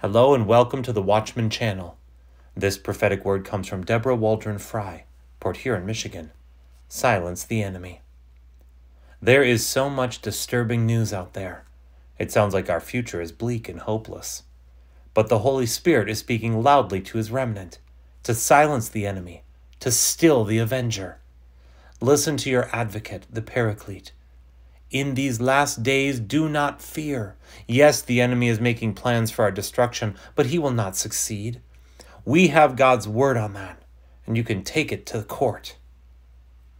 Hello and welcome to the Watchman Channel. This prophetic word comes from Deborah Waldron Fry, Port Huron, Michigan. Silence the enemy. There is so much disturbing news out there. It sounds like our future is bleak and hopeless. But the Holy Spirit is speaking loudly to his remnant, to silence the enemy, to still the avenger. Listen to your advocate, the paraclete, in these last days, do not fear. Yes, the enemy is making plans for our destruction, but he will not succeed. We have God's word on that, and you can take it to the court.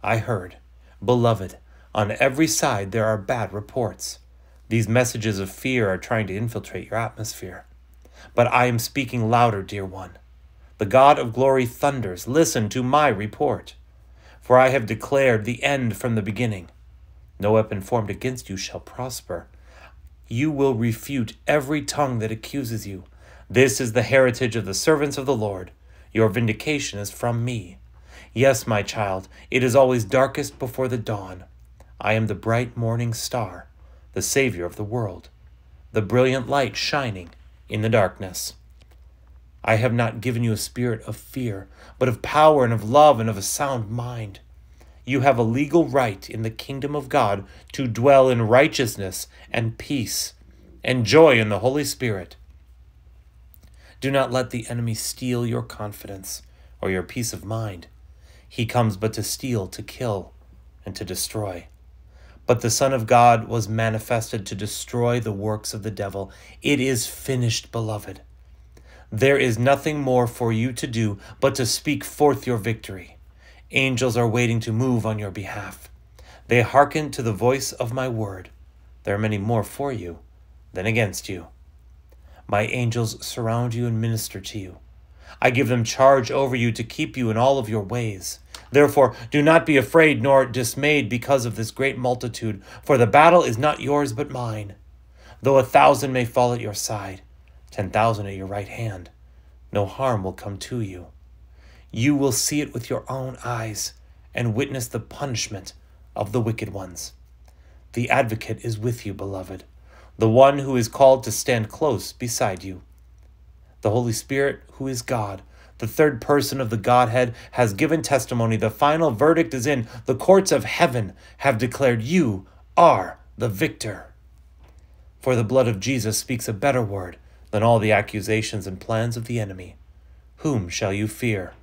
I heard, Beloved, on every side there are bad reports. These messages of fear are trying to infiltrate your atmosphere. But I am speaking louder, dear one. The God of glory thunders, Listen to my report. For I have declared the end from the beginning no weapon formed against you shall prosper. You will refute every tongue that accuses you. This is the heritage of the servants of the Lord. Your vindication is from me. Yes, my child, it is always darkest before the dawn. I am the bright morning star, the Savior of the world, the brilliant light shining in the darkness. I have not given you a spirit of fear, but of power and of love and of a sound mind you have a legal right in the kingdom of God to dwell in righteousness and peace and joy in the Holy Spirit. Do not let the enemy steal your confidence or your peace of mind. He comes but to steal, to kill, and to destroy. But the Son of God was manifested to destroy the works of the devil. It is finished, beloved. There is nothing more for you to do but to speak forth your victory. Angels are waiting to move on your behalf. They hearken to the voice of my word. There are many more for you than against you. My angels surround you and minister to you. I give them charge over you to keep you in all of your ways. Therefore, do not be afraid nor dismayed because of this great multitude, for the battle is not yours but mine. Though a thousand may fall at your side, ten thousand at your right hand, no harm will come to you you will see it with your own eyes and witness the punishment of the wicked ones. The advocate is with you, beloved, the one who is called to stand close beside you. The Holy Spirit, who is God, the third person of the Godhead, has given testimony. The final verdict is in. The courts of heaven have declared you are the victor. For the blood of Jesus speaks a better word than all the accusations and plans of the enemy. Whom shall you fear?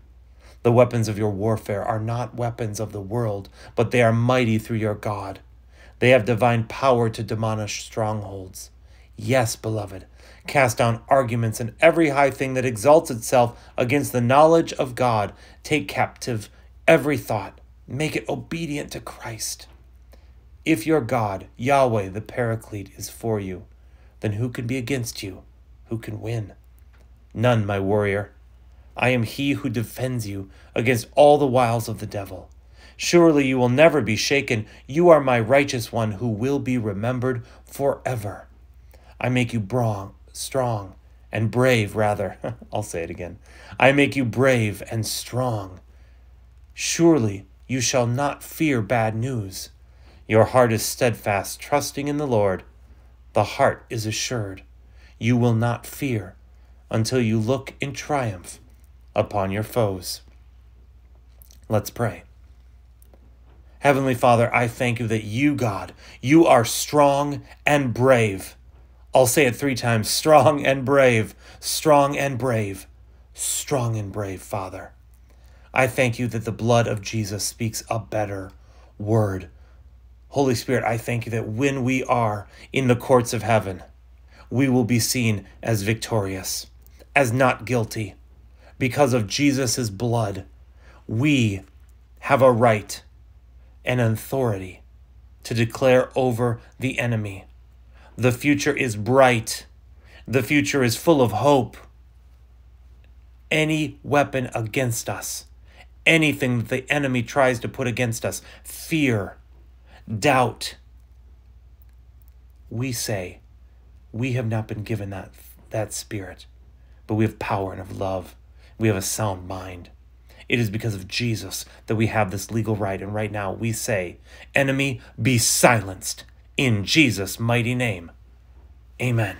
The weapons of your warfare are not weapons of the world, but they are mighty through your God. They have divine power to demolish strongholds. Yes, beloved, cast down arguments and every high thing that exalts itself against the knowledge of God. Take captive every thought, make it obedient to Christ. If your God, Yahweh the Paraclete, is for you, then who can be against you? Who can win? None, my warrior. I am he who defends you against all the wiles of the devil. Surely you will never be shaken. You are my righteous one who will be remembered forever. I make you brong, strong and brave, rather. I'll say it again. I make you brave and strong. Surely you shall not fear bad news. Your heart is steadfast, trusting in the Lord. The heart is assured. You will not fear until you look in triumph upon your foes. Let's pray. Heavenly Father, I thank you that you, God, you are strong and brave. I'll say it three times strong and brave, strong and brave, strong and brave, Father. I thank you that the blood of Jesus speaks a better word. Holy Spirit, I thank you that when we are in the courts of heaven, we will be seen as victorious, as not guilty because of Jesus' blood, we have a right and authority to declare over the enemy. The future is bright, the future is full of hope. Any weapon against us, anything that the enemy tries to put against us, fear, doubt, we say, we have not been given that, that spirit, but we have power and of love we have a sound mind. It is because of Jesus that we have this legal right, and right now we say, Enemy, be silenced in Jesus' mighty name. Amen.